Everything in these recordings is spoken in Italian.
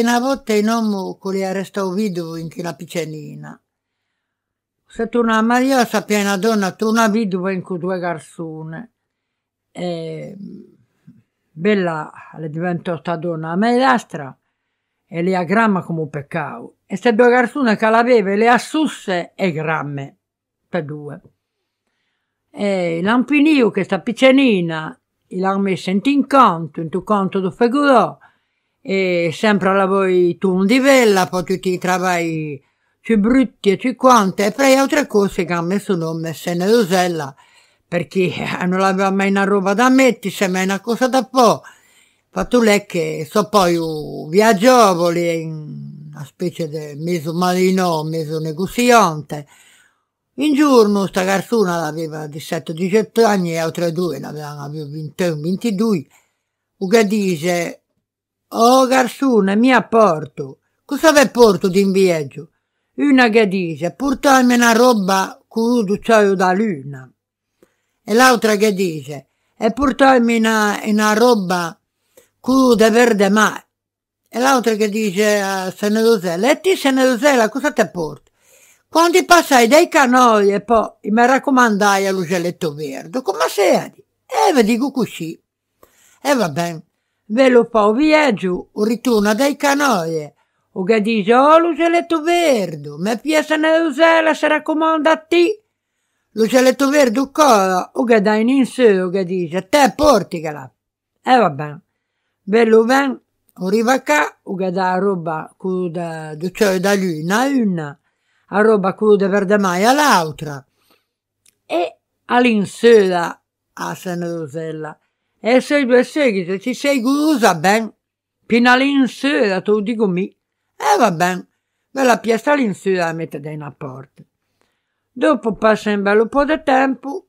una volta in omu che restò viduo in chila piccenina. Se tu una Maria sapia una donna, tu una vedova in cui due garsone. E... Bella le diventò sta donna maestra e le agramma come un peccato. E se due garsone che l'aveva le assusse e gramme per due. E l'ampinio che sta piccenina l'ha messa in tin conto, in tu conto do figurò, e sempre a voi tu di vella, poi tutti i travai più brutti e più quante, e poi altre cose che a me sono messe in dosella, perché eh, non aveva mai una roba da mettere, mettersi, mai una cosa da po'. Fatto lei che so poi un uh, viaggiovole, una specie di mezzo marino, mezzo negoziante, Un giorno sta garzona aveva 17-18 anni e altre due ne avevano 21-22. Uga dice, Oh, garzone, mi ha porto. Cosa v'è porto di viaggio? Una che dice, portami una roba crudo ciaio da luna. E l'altra che dice, e portami una, una roba cruda verde mare. E l'altra che dice a Senedosella, e ti Senedosella cosa ti porto? Quando passai dai canoi e poi mi raccomandai all'ugelletto verde, come sei? E eh, vi dico così. E va bene velo fa o viaggio, o ritorna dai canoie. O gadisolo oh, geletto verdo, me piesa ne usela se raccomanda a ti. Lo verde, verdo cola, o gadain in sé, o gadise, te porticala. E eh, va bene. Bello ben, o qua, o gadà roba cuda, do cioè da lui, una una, a roba cuda verde mai all'altra. E all'insela a Sena usella. E essere due seguito, ci sei guru, va ben. Pina l'insura, tu dico mi. E va ben, me la piastra l'insura la mette da una porta. Dopo passa un bel po' di tempo,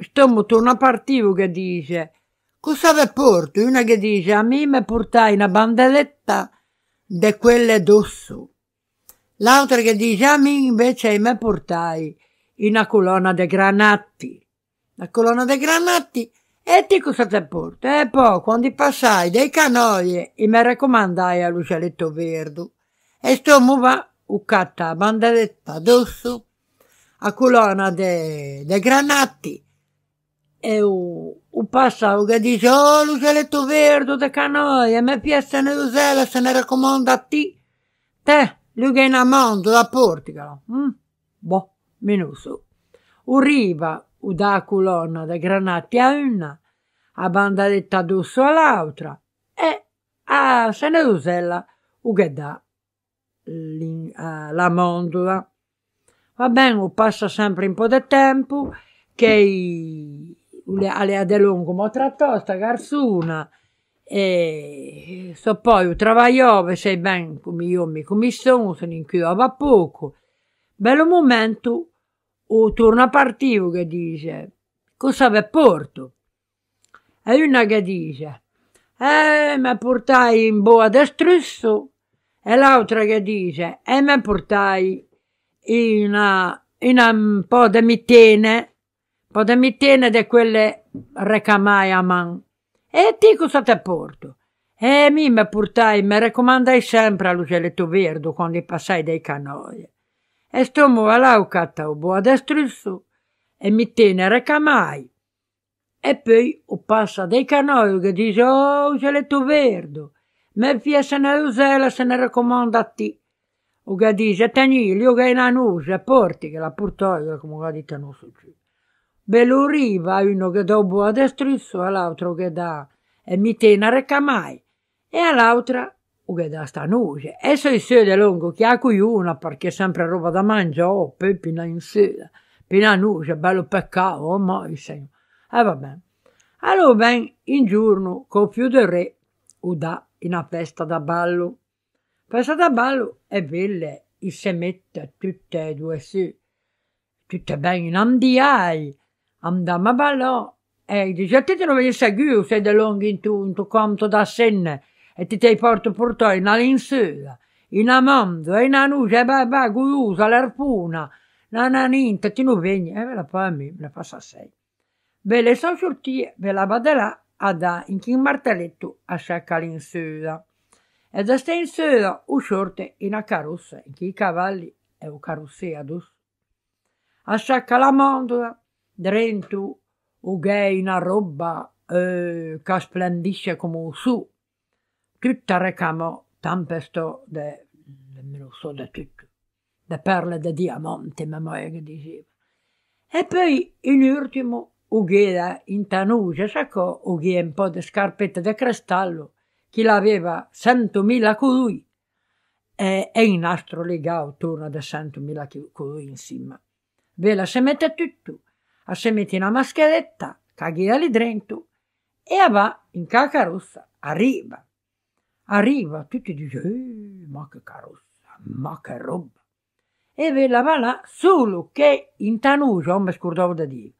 stiamo torna partivo che dice, cosa vi porto? Una che dice, a me mi portai una bandeletta di quelle d'osso. L'altra che dice, a me invece mi portai una colonna di granatti. La colonna di granatti e ti costate porto. E eh, poi, quando passai dei canoie, canoi, mi raccomandai all'uccelletto verde. E sto muva uccata banderetta addosso, a colonna dei de granati. E u, u passavo che dice, oh, l'uccelletto verde dei canoie, mi piace ne usella, se ne raccomanda a ti. Te, lui che è in amando da Portico. Mm? Boh, minuso. Uriva, da colonna de granati a una, a bandaletta d'osso all'altra e a Senedusella o che dà la mondola. Va bene, passa sempre un po' di tempo che le alle adelungo mo trattò sta garzuna e so poi travagliavo sei ben come io mi come sono sono in chiuva poco bello momento o torna partivo che dice, cosa per porto? E una che dice, eh, mi portai in boa destrusso, e l'altra che dice, e eh, mi portai in in un po' di mitene, un po' di mitene di quelle recamai a man. E ti cosa ti porto? E mi mi portai, mi raccomandai sempre all'ugelletto verde quando passai dai canoi e sto là ho cattato boa destruzzo e mi tene recamai. E poi ho passa dei canoi che dice «Oh, geletto verdo, me fia se ne usela se ne raccomanda a te». O che dice «Tenili, io che in anus e porti che la portoi, come ho detto non succede». Bello riva uno che dà boa destruzzo all'altro che dà e mi tiene recamai. E all'altra Uga da sta noce. E se si de lungo chi ha una perché è sempre roba da mangiare, oh, pepina in sera, pina noce, bello peccato, oh, ma il segno. E va bene. Allora ben, in giorno, con più del re, uda in una festa da ballo. Festa da ballo e velle, i semette tutte e due su, tutte ben in andiai, andammo a ballo, E dice, a te te lo vedi sicuro se de lungo in tu, in tu da senne, e ti porto portò in una in una monda, in una nuce, babà, guiusa, l'arpuna, una niente, ti non vegni, e me la fa a me, me la fa a sei. Beh, le so sortie, ve la baderà a da in chi martelletto a sciacca l'insuola. E da sta insuola usciorte in una carrossa, in chi i cavalli e un carrosseadus. A sciacca la mondola, drentu, u gay una roba eh, che splendisce come un su tutta recamo tempesto de, nemmeno so da tutto, de perle de diamanti, moglie che diceva. E poi, in ultimo, Ugheda in tanugia, sacco Ugheda un po' di scarpette di cristallo, che l'aveva 100.000 colui, e, e il nastro legato attorno da 100.000 colui insieme. Ve la si mette tutto, a si mette una mascheretta, caghia lì dentro, e va in cacarossa, arriva. Arriva, tutti dice, eh, ma che carrozza, ma che roba. E ve la va là, solo che in Tanuso, non mi scordavo da dire,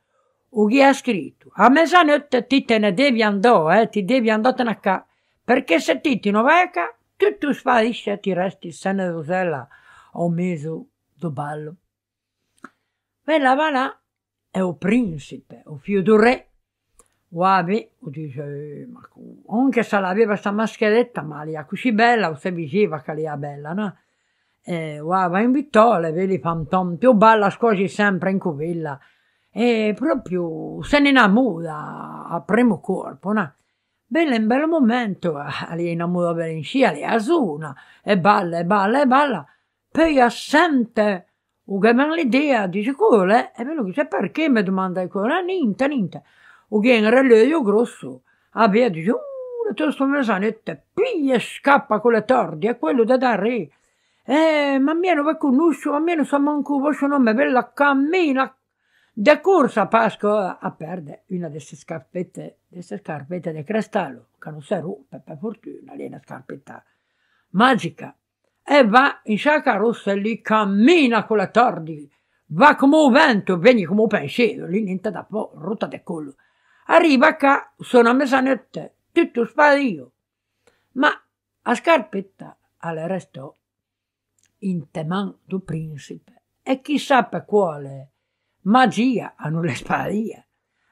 o chi ha scritto, a mezzanotte ti te ne devi andare, eh, ti devi andare a casa, perché se ti ti non vai a casa, tutto sparisce e ti resti senza rosella o meso do ballo. Ve la va là, è o principe, o figlio do re, Guabi, dice, ma anche se aveva questa mascheretta, ma li così bella, se diceva che li ha bella, no? E guava invitò, le vedi fantom, più balla scuosi sempre in covilla, e proprio se ne innamora a primo corpo, no? Bella in bel momento, eh, li innamuda per in scia, li asuna, e balla, e balla, e balla, poi assente, o che me l'idea, dice, cole, e me dice, perché mi domanda, cole, niente, niente, o quem era leio grosso aveva di una uh, trasformazione piglia e scappa con le tordi, è quello da dare. Eh, ma mi ero conosciuto, ma mi ero so manco il vostro nome, bella cammina de corsa Pasqua a perdere una delle scarpette, delle scarpette di cristallo, che non si è rotta per fortuna, lì è una scarpetta magica. E va in sciacca rossa e lì, cammina con le tordi, va come un vento, vieni come un pensiero, lì niente da po', rotta de collo. Arriva qua, sono a mezzanotte, tutto spadio. Ma a scarpetta alle restò in teman do principe e chissà per quale magia hanno le spadia.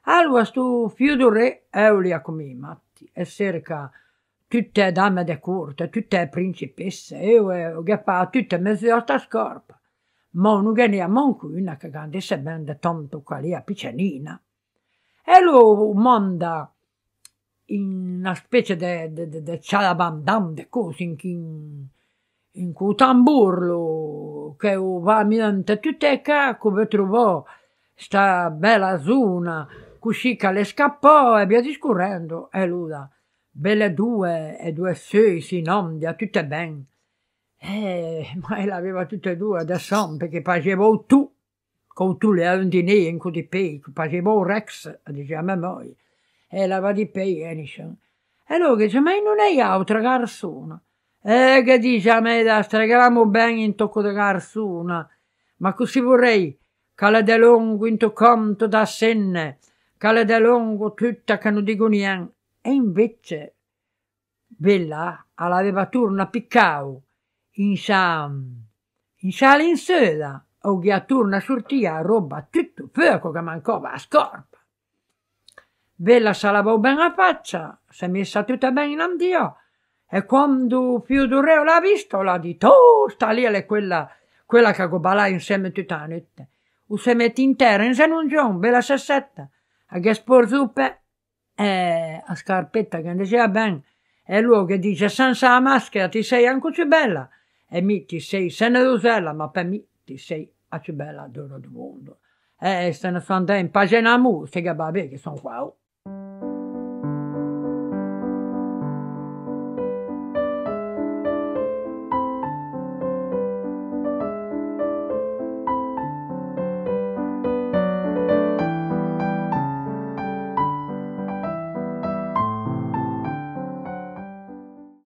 Allora sto fiudo re eulia come i matti e cerca tutte le dame de corte, tutte le principesse, e ho gappato tutte sta scarpa. Ma non ne manco una che grandisse ben de tanto qualia piccinina e lui manda in una specie di cialabandam, di cose in, in, in cui tamburlo che va a tutte in tetuteca come trovò sta bella zona cuscica le scappò e via discorrendo e lui da belle due e due sei si inondia tutte ben eh, ma l'aveva tutte e due da son perché faceva tu con contre l'un dîner, un coup de pays, parce que bon, Rex, a diceva mamma, e la va di pays, e diciamo. E lui dice, ma non è altra garzona. E «Eh, che dice a me, da stregamo ben in tocco di garzona. ma così vorrei, cala de longo in tuo conto da senne, cala de longo tutta che non dico niente. E invece, Bella alla levatura, piccau, in sa, in sala in seda o che a ghiatturna sortia roba tutto fuoco che mancava a scorpa. Bella se lavò ben a faccia, si è messa tutta ben in andio, e quando più Fiodoreo l'ha visto, l'ha detto, oh, sta lì è quella, quella che gobalà insieme tutta la notte. O se mette in terra, in seno un giorno, bella sassetta, a che sporzuppe, e a scarpetta che ne sia ben, e lui che dice, senza la maschera ti sei anche più bella, e mi ti sei senedusella, ma per me ti sei la più bella d'oro del mondo. E eh, se ne sono andata in pace in amore, figa babè, che sono qua. Oh.